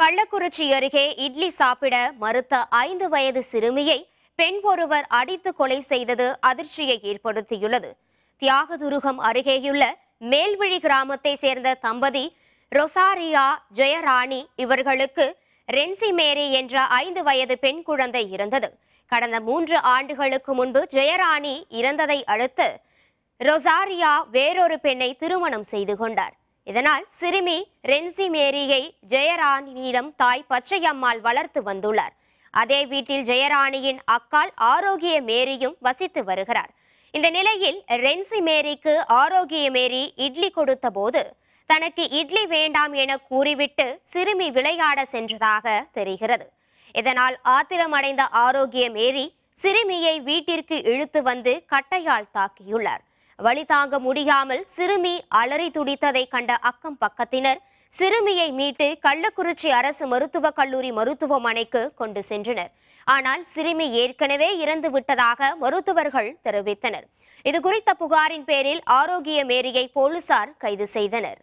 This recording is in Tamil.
கள்ளக்குறிச்சி அருகே இட்லி சாப்பிட மறுத்த ஐந்து வயது சிறுமியை பெண் ஒருவர் அடித்து கொலை செய்தது அதிர்ச்சியை ஏற்படுத்தியுள்ளது தியாகதுருகம் அருகேயுள்ள மேல்விழி கிராமத்தை சேர்ந்த தம்பதி ரொசாரியா ஜெயராணி இவர்களுக்கு ரென்சி மேரி என்ற ஐந்து வயது பெண் குழந்தை இருந்தது கடந்த மூன்று ஆண்டுகளுக்கு முன்பு ஜெயராணி இறந்ததை அடுத்து ரொசாரியா வேறொரு பெண்ணை திருமணம் செய்து கொண்டார் இதனால் சிறுமி ரென்சி மேரியை ஜெயராணியிடம் தாய் பச்சையம்மாள் வளர்த்து வந்துள்ளார் அதே வீட்டில் ஜெயராணியின் அக்கால் ஆரோக்கிய மேரியும் வசித்து வருகிறார் இந்த நிலையில் ரென்சி மேரிக்கு ஆரோக்கிய மேரி இட்லி கொடுத்த போது தனக்கு இட்லி வேண்டாம் என கூறிவிட்டு சிறுமி விளையாட சென்றதாக தெரிகிறது இதனால் ஆத்திரமடைந்த ஆரோக்கிய மேரி சிறுமியை வீட்டிற்கு இழுத்து வந்து கட்டையால் தாக்கியுள்ளார் வழி தாங்க முடியாமல் சிறுமி அலறி துடித்ததை கண்ட அக்கம் பக்கத்தினர் சிறுமியை மீட்டு கள்ளக்குறிச்சி அரசு மருத்துவக் கல்லூரி மருத்துவமனைக்கு கொண்டு சென்றனர் ஆனால் சிறுமி ஏற்கனவே இறந்து விட்டதாக மருத்துவர்கள் தெரிவித்தனர் இதுகுறித்த புகாரின் பேரில் ஆரோக்கிய மேரியை போலீசார் கைது செய்தனர்